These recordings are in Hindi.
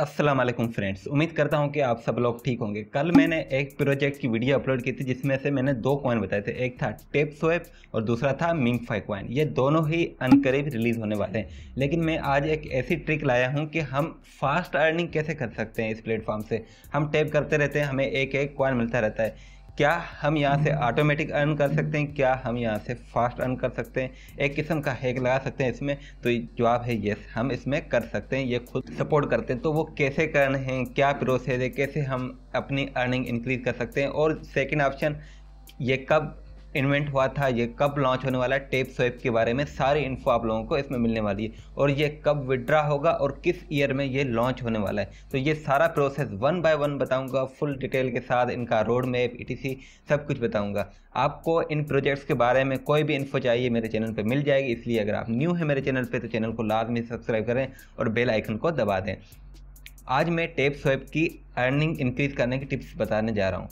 अस्सलाम वालेकुम फ्रेंड्स उम्मीद करता हूँ कि आप सब लोग ठीक होंगे कल मैंने एक प्रोजेक्ट की वीडियो अपलोड की थी जिसमें से मैंने दो कॉइन बताए थे एक था टेप स्वेप और दूसरा था मिंग फाई कॉइन ये दोनों ही अनकरीब रिलीज़ होने वाले हैं लेकिन मैं आज एक ऐसी ट्रिक लाया हूँ कि हम फास्ट अर्निंग कैसे कर सकते हैं इस प्लेटफॉर्म से हम टेप करते रहते हैं हमें एक एक कॉइन मिलता रहता है क्या हम यहाँ से ऑटोमेटिक अर्न कर सकते हैं क्या हम यहाँ से फास्ट अर्न कर सकते हैं एक किस्म का हैक लगा सकते हैं इसमें तो जवाब है येस हम इसमें कर सकते हैं ये खुद सपोर्ट करते हैं तो वो कैसे करने हैं क्या प्रोसेस है कैसे हम अपनी अर्निंग इंक्रीज कर सकते हैं और सेकेंड ऑप्शन ये कब इन्वेंट हुआ था ये कब लॉन्च होने वाला है टेप स्वेप के बारे में सारी इन्फो आप लोगों को इसमें मिलने वाली है और ये कब विड्रा होगा और किस ईयर में ये लॉन्च होने वाला है तो ये सारा प्रोसेस वन बाय वन बताऊंगा फुल डिटेल के साथ इनका रोड मैप ई सब कुछ बताऊंगा आपको इन प्रोजेक्ट्स के बारे में कोई भी इन्फो चाहिए मेरे चैनल पर मिल जाएगी इसलिए अगर आप न्यू हैं मेरे चैनल पर तो चैनल को लाजमी सब्सक्राइब करें और बेल आइकन को दबा दें आज मैं टेप स्वेप की अर्निंग इंक्रीज़ करने की टिप्स बताने जा रहा हूँ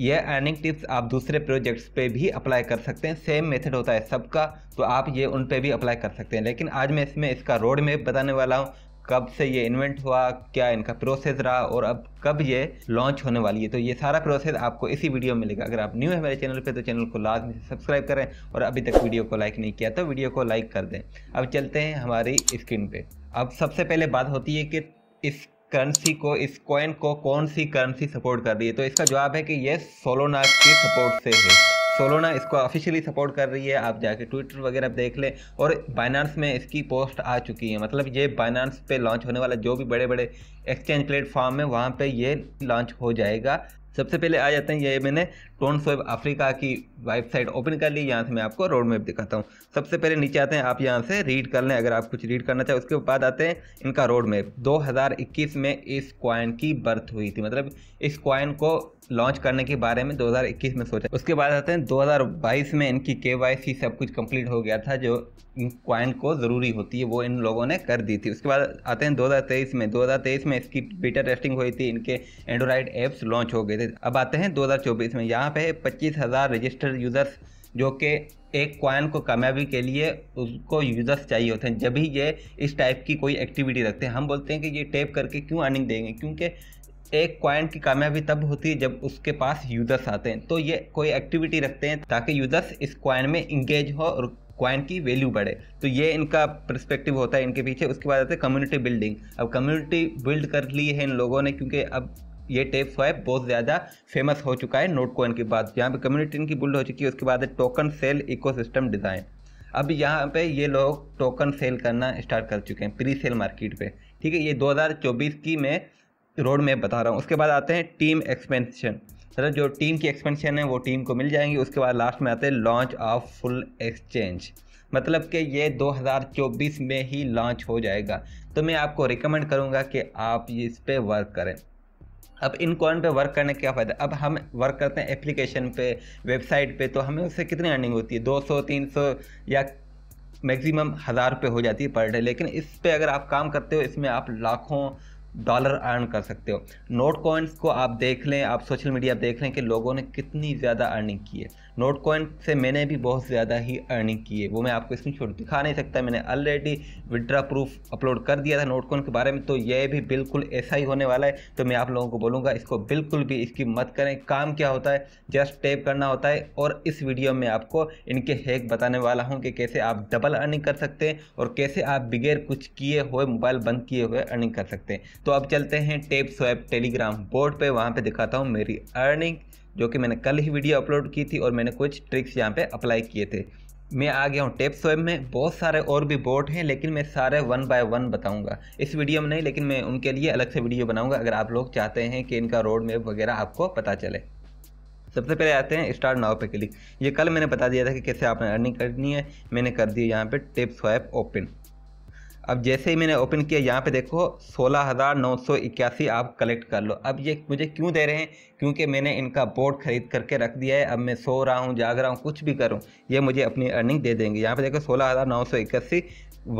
यह अर्निंग टिप्स आप दूसरे प्रोजेक्ट्स पे भी अप्लाई कर सकते हैं सेम मेथड होता है सबका तो आप ये उन पे भी अप्लाई कर सकते हैं लेकिन आज मैं इसमें इसका रोड मैप बताने वाला हूँ कब से ये इन्वेंट हुआ क्या इनका प्रोसेस रहा और अब कब ये लॉन्च होने वाली है तो ये सारा प्रोसेस आपको इसी वीडियो में मिलेगा अगर आप न्यू है मेरे चैनल पे तो चैनल को लाजमी से सब्सक्राइब करें और अभी तक वीडियो को लाइक नहीं किया तो वीडियो को लाइक कर दें अब चलते हैं हमारी स्क्रीन पर अब सबसे पहले बात होती है कि इस करेंसी को इस कॉइन को कौन सी करेंसी सपोर्ट कर रही है तो इसका जवाब है कि ये सोलोना के सपोर्ट से है सोलोना इसको ऑफिशियली सपोर्ट कर रही है आप जाके ट्विटर वगैरह देख लें और बाइनांस में इसकी पोस्ट आ चुकी है मतलब ये बाइनांस पे लॉन्च होने वाला जो भी बड़े बड़े एक्सचेंज प्लेटफॉर्म है वहाँ पे ये लॉन्च हो जाएगा सबसे पहले आ जाते हैं ये मैंने टोन स्वेब अफ्रीका की वेबसाइट ओपन कर ली यहाँ से मैं आपको रोड मैप दिखाता हूँ सबसे पहले नीचे आते हैं आप यहाँ से रीड कर लें अगर आप कुछ रीड करना चाहें उसके बाद आते हैं इनका रोड मैप 2021 में इस क्वाइन की बर्थ हुई थी मतलब इस कॉइन को लॉन्च करने के बारे में 2021 में सोचा उसके बाद आते हैं 2022 में इनकी के सब कुछ कंप्लीट हो गया था जो क्वाइन को ज़रूरी होती है वो इन लोगों ने कर दी थी उसके बाद आते हैं 2023 में 2023 में इसकी बीटा टेस्टिंग हुई थी इनके एंड्रॉयड ऐप्स लॉन्च हो गए थे अब आते हैं 2024 में यहाँ यहाँ पे है पच्चीस हज़ार रजिस्टर्ड यूज़र्स जो कि एक क्वाइन को कामयाबी के लिए उसको यूज़र्स चाहिए होते हैं जब ही ये इस टाइप की कोई एक्टिविटी रखते हैं हम बोलते हैं कि ये टेप करके क्यों अर्निंग देंगे क्योंकि एक क्वाइन की कामयाबी तब होती है जब उसके पास यूज़र्स आते हैं तो ये कोई एक्टिविटी रखते हैं ताकि यूज़र्स इस क्वाइन में इंगेज हो और क्वाइन की वैल्यू बढ़े तो ये इनका परस्पेक्टिव होता है इनके पीछे उसके बाद आते हैं कम्युनिटी बिल्डिंग अब कम्युनिटी बिल्ड कर ली है इन लोगों ने क्योंकि अब ये टेप स्वाइप बहुत ज़्यादा फेमस हो चुका है नोट कोइन के बाद यहाँ पे कम्युनिटी इनकी बुल्ड हो चुकी है उसके बाद है टोकन सेल इकोसिस्टम डिज़ाइन अब यहाँ पे ये लोग टोकन सेल करना स्टार्ट कर चुके हैं प्री सेल मार्केट पे ठीक है ये 2024 की मैं रोड मैप बता रहा हूँ उसके बाद आते हैं टीम एक्सपेंशन सर जो टीम की एक्सपेंशन है वो टीम को मिल जाएंगी उसके बाद लास्ट में आते हैं लॉन्च ऑफ फुल एक्सचेंज मतलब कि ये 2024 में ही लॉन्च हो जाएगा तो मैं आपको रिकमेंड करूँगा कि आप इस पर वर्क करें अब इन कॉइन पे वर्क करने क्या फ़ायदा अब हम वर्क करते हैं एप्लीकेशन पे वेबसाइट पे तो हमें उससे कितनी अर्निंग होती है 200 300 या मैक्सिमम हज़ार रुपये हो जाती है पर डे लेकिन इस पर अगर आप काम करते हो इसमें आप लाखों डॉलर अर्न कर सकते हो नोट कॉइन्स को आप देख लें आप सोशल मीडिया देख लें कि लोगों ने कितनी ज़्यादा अर्निंग की है नोट कॉइन से मैंने भी बहुत ज़्यादा ही अर्निंग की है वो मैं आपको इसमें छोड़ दिखा नहीं सकता मैंने ऑलरेडी विड्रा प्रूफ अपलोड कर दिया था नोट कॉइन के बारे में तो यह भी बिल्कुल ऐसा ही होने वाला है तो मैं आप लोगों को बोलूँगा इसको बिल्कुल भी इसकी मत करें काम क्या होता है जस्ट टेप करना होता है और इस वीडियो में आपको इनके हैक बताने वाला हूँ कि कैसे आप डबल अर्निंग कर सकते हैं और कैसे आप बगैर कुछ किए हुए मोबाइल बंद किए हुए अर्निंग कर सकते हैं तो अब चलते हैं टेप स्वैप टेलीग्राम बोर्ड पे वहाँ पे दिखाता हूँ मेरी अर्निंग जो कि मैंने कल ही वीडियो अपलोड की थी और मैंने कुछ ट्रिक्स यहाँ पे अप्लाई किए थे मैं आ गया हूँ टेप स्वैप में बहुत सारे और भी बोर्ड हैं लेकिन मैं सारे वन बाय वन बताऊँगा इस वीडियो में नहीं लेकिन मैं उनके लिए अलग से वीडियो बनाऊँगा अगर आप लोग चाहते हैं कि इनका रोड मैप वगैरह आपको पता चले सबसे पहले आते हैं स्टार्ट नाव पे क्लिक ये कल मैंने बता दिया था कि कैसे आपने अर्निंग करनी है मैंने कर दी यहाँ पे टेप स्वैप ओपन अब जैसे ही मैंने ओपन किया यहाँ पे देखो सोलह हज़ार नौ सौ इक्यासी आप कलेक्ट कर लो अब ये मुझे क्यों दे रहे हैं क्योंकि मैंने इनका बोर्ड खरीद करके रख दिया है अब मैं सो रहा हूँ जाग रहा हूँ कुछ भी करूँ ये मुझे अपनी अर्निंग दे देंगे यहाँ पे देखो सोलह हज़ार नौ सौ इक्यासी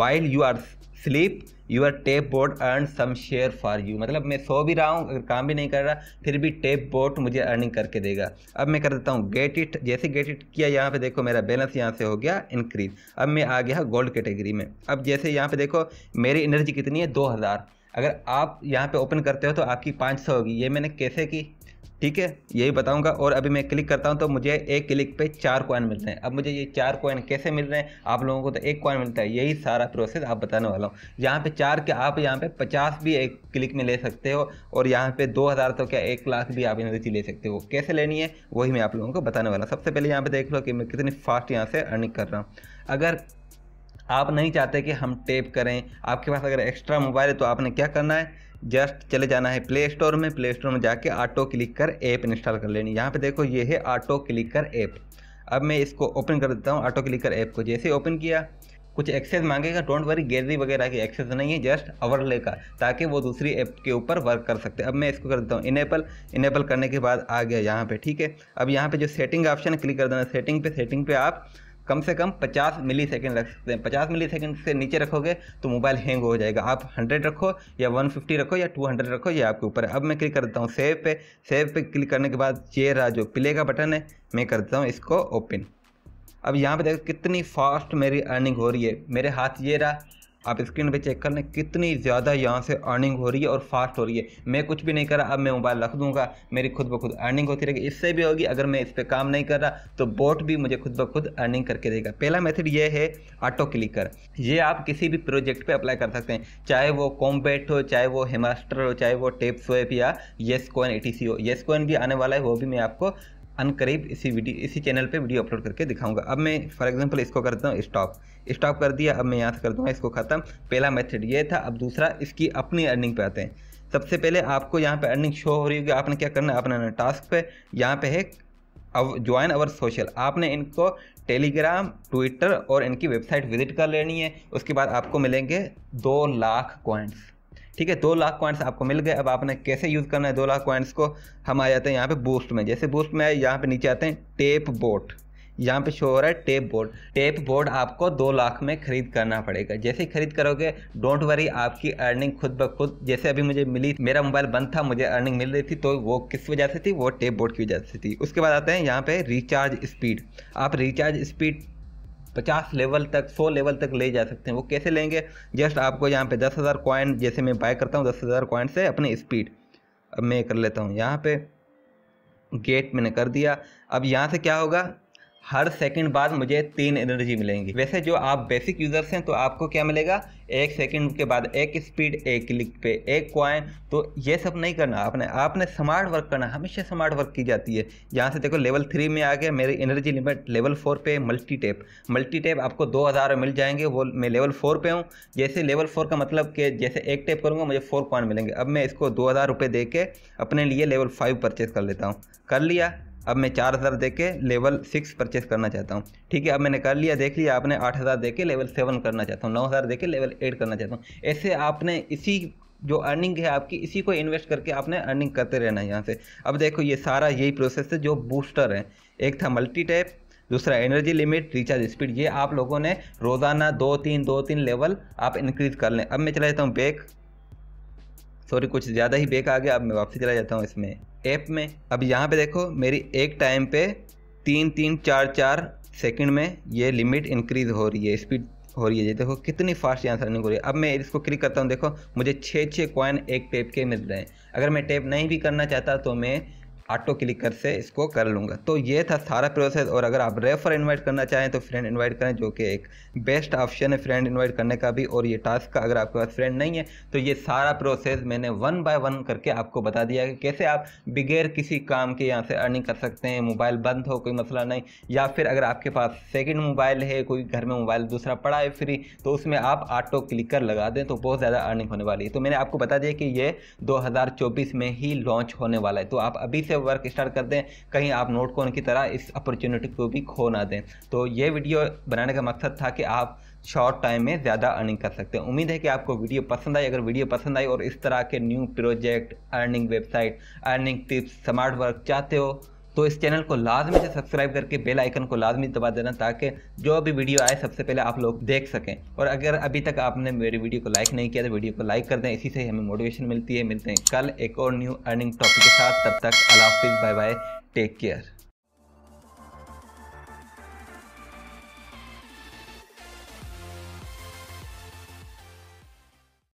while you are sleep your tap board earn some share for you मतलब मैं सो भी रहा हूँ अगर काम भी नहीं कर रहा फिर भी टेप बोर्ड मुझे अर्निंग करके देगा अब मैं कर देता हूँ गेट इट जैसे गेट इट किया यहाँ पे देखो मेरा बैलेंस यहाँ से हो गया इंक्रीज अब मैं आ गया गोल्ड कैटेगरी में अब जैसे यहाँ पे देखो मेरी एनर्जी कितनी है दो हज़ार अगर आप यहाँ पे ओपन करते हो तो आपकी पाँच सौ होगी ये मैंने कैसे की ठीक है यही बताऊंगा और अभी मैं क्लिक करता हूं तो मुझे एक क्लिक पे चार कॉइन मिलते हैं अब मुझे ये चार कॉइन कैसे मिल रहे हैं आप लोगों को तो एक कॉइन मिलता है यही सारा प्रोसेस आप बताने वाला हूँ यहाँ पे चार के आप यहाँ पे पचास भी एक क्लिक में ले सकते हो और यहाँ पे दो हज़ार तो क्या एक लाख भी आप एनर्जी ले सकते हो कैसे लेनी है वही मैं आप लोगों को बताने वाला सबसे पहले यहाँ पर देख लो कि मैं कितनी फास्ट यहाँ से अर्निंग कर रहा हूँ अगर आप नहीं चाहते कि हम टेप करें आपके पास अगर एक्स्ट्रा मोबाइल है तो आपने क्या करना है जस्ट चले जाना है प्ले स्टोर में प्ले स्टोर में जाके ऑटो क्लिक कर ऐप इंस्टॉल कर लेनी यहाँ पे देखो ये है ऑटो क्लिक कर ऐप अब मैं इसको ओपन कर देता हूँ ऑटो क्लिक कर ऐप को जैसे ओपन किया कुछ एक्सेस मांगेगा डोंट वरी गैलरी वगैरह की एक्सेस नहीं है जस्ट ओवरले का ताकि वो दूसरी ऐप के ऊपर वर्क कर सकते अब मैं इसको कर देता हूँ इनेबल इनेबल करने के बाद आ गया यहाँ पे ठीक है अब यहाँ पे जो सेटिंग ऑप्शन है क्लिक कर देना सेटिंग पे सेटिंग पे आप कम से कम 50 मिली सेकेंड रख सकते हैं पचास मिली सेकेंड से नीचे रखोगे तो मोबाइल हैंग हो जाएगा आप 100 रखो या 150 रखो या 200 रखो ये आपके ऊपर है अब मैं क्लिक कर देता हूँ सेव पे सेव पे क्लिक करने के बाद ये रहा जो प्ले का बटन है मैं कर देता हूँ इसको ओपन अब यहाँ पे देखो कितनी फास्ट मेरी अर्निंग हो रही है मेरे हाथ ये रहा आप स्क्रीन पे चेक कर लें कितनी ज़्यादा यहाँ से अर्निंग हो रही है और फास्ट हो रही है मैं कुछ भी नहीं कर रहा अब मैं मोबाइल रख दूंगा मेरी खुद ब खुद अर्निंग होती रहेगी इससे भी होगी अगर मैं इस पर काम नहीं कर रहा तो बोट भी मुझे खुद ब खुद अर्निंग करके देगा पहला मेथड ये है ऑटो क्लिकर ये आप किसी भी प्रोजेक्ट पर अप्लाई कर सकते हैं चाहे वो कॉम्बेट हो चाहे वो हेमास्टर हो चाहे वो टेप स्वेप या येस कॉइन ए हो येस कोइन भी आने वाला है वो भी मैं आपको अनकरीब इसी वीडियो इसी चैनल पे वीडियो अपलोड करके दिखाऊंगा अब मैं फॉर एग्जांपल इसको करता हूँ स्टॉप स्टॉप कर दिया अब मैं यहाँ से कर दूँगा इसको ख़त्म पहला मेथड ये था अब दूसरा इसकी अपनी अर्निंग पे आते हैं सबसे पहले आपको यहाँ पे अर्निंग शो हो रही होगी आपने क्या करना है अपना टास्क पर यहाँ पर है अब ज्वाइन अवर सोशल आपने इनको टेलीग्राम ट्विटर और इनकी वेबसाइट विजिट कर लेनी है उसके बाद आपको मिलेंगे दो लाख क्वाइंट्स ठीक है दो लाख कॉइन्स आपको मिल गए अब आपने कैसे यूज़ करना है दो लाख कॉइन्स को हम आ जाते हैं यहाँ पे बूस्ट में जैसे बूस्ट में आए यहाँ पे नीचे आते हैं टेप बोट यहाँ पे शो हो रहा है टेप बोर्ड टेप बोर्ड आपको दो लाख में खरीद करना पड़ेगा जैसे ही खरीद करोगे डोंट वरी आपकी अर्निंग खुद ब खुद जैसे अभी मुझे मिली मेरा मोबाइल बंद था मुझे अर्निंग मिल रही थी तो वो किस वजह से थी वो टेप बोर्ड की वजह से थी उसके बाद आते हैं यहाँ पे रिचार्ज स्पीड आप रिचार्ज स्पीड पचास लेवल तक सौ लेवल तक ले जा सकते हैं वो कैसे लेंगे जस्ट आपको यहाँ पे दस हज़ार कॉइन जैसे मैं बाय करता हूँ दस हज़ार कॉइन से अपने स्पीड अब मैं कर लेता हूँ यहाँ पे गेट मैंने कर दिया अब यहाँ से क्या होगा हर सेकंड बाद मुझे तीन एनर्जी मिलेंगी वैसे जो आप बेसिक यूज़र्स हैं तो आपको क्या मिलेगा एक सेकंड के बाद एक स्पीड एक क्लिक पे एक क्वाइन तो ये सब नहीं करना आपने आपने स्मार्ट वर्क करना हमेशा स्मार्ट वर्क की जाती है यहाँ से देखो लेवल थ्री में आ गया मेरी एनर्जी लिमिट लेवल फोर पे मल्टी टेप मल्टी टैप आपको दो हज़ार मिल जाएंगे वो मैं लेवल फोर पे हूँ जैसे लेवल फोर का मतलब कि जैसे एक टैप करूँगा मुझे फोर कॉइन मिलेंगे अब मैं इसको दो हज़ार रुपये दे के अपने लिए लेवल फाइव परचेज़ कर लेता हूँ कर लिया अब मैं चार हज़ार दे के लेवल सिक्स परचेस करना चाहता हूँ ठीक है अब मैंने कर लिया देख लिया आपने आठ हज़ार दे के लेवल सेवन करना चाहता हूँ नौ हज़ार दे के लेवल एट करना चाहता हूँ ऐसे आपने इसी जो अर्निंग है आपकी इसी को इन्वेस्ट करके आपने अर्निंग करते रहना है यहाँ से अब देखो ये सारा यही प्रोसेस है जो बूस्टर है एक था मल्टी टैप दूसरा एनर्जी लिमिट रिचार्ज स्पीड ये आप लोगों ने रोज़ाना दो तीन दो तीन लेवल आप इंक्रीज कर लें अब मैं चला जाता हूँ बैक सॉरी कुछ ज़्यादा ही बैक आ गया अब मैं वापसी चला जाता हूँ इसमें ऐप में अब यहाँ पे देखो मेरी एक टाइम पे तीन तीन चार चार सेकंड में ये लिमिट इंक्रीज़ हो रही है स्पीड हो रही है ये देखो कितनी फास्ट यहाँ रनिंग हो रही है अब मैं इसको क्लिक करता हूँ देखो मुझे छः छः कॉइन एक टेप के मिल रहे हैं अगर मैं टेप नहीं भी करना चाहता तो मैं ऑटो क्लिकर से इसको कर लूँगा तो ये था सारा प्रोसेस और अगर आप रेफर इनवाइट करना चाहें तो फ्रेंड इनवाइट करें जो कि एक बेस्ट ऑप्शन है फ्रेंड इनवाइट करने का भी और ये टास्क का अगर आपके पास फ्रेंड नहीं है तो ये सारा प्रोसेस मैंने वन बाय वन करके आपको बता दिया कि कैसे आप बगैर किसी काम के यहाँ से अर्निंग कर सकते हैं मोबाइल बंद हो कोई मसला नहीं या फिर अगर आपके पास सेकेंड मोबाइल है कोई घर में मोबाइल दूसरा पड़ा है फ्री तो उसमें आप ऑटो क्लिकर लगा दें तो बहुत ज़्यादा अर्निंग होने वाली है तो मैंने आपको बता दिया कि ये दो में ही लॉन्च होने वाला है तो आप अभी से वर्क स्टार्ट कर दें कहीं आप नोट को की तरह इस अपॉर्चुनिटी को भी खो ना दें तो ये वीडियो बनाने का मकसद था कि आप शॉर्ट टाइम में ज़्यादा अर्निंग कर सकते हैं उम्मीद है कि आपको वीडियो पसंद आई अगर वीडियो पसंद आई और इस तरह के new project earning website earning tips smart work चाहते हो तो इस चैनल को लाजमी से सब्सक्राइब करके बेल आइकन को लाजमी दबा देना ताकि जो भी वीडियो आए सबसे पहले आप लोग देख सकें और अगर अभी तक आपने मेरी वीडियो को लाइक नहीं किया तो वीडियो को लाइक कर दें इसी से हमें मोटिवेशन मिलती है मिलते हैं कल एक और न्यू अर्निंग टॉपिक के साथ तब तक अलाफिज बाय बाय टेक केयर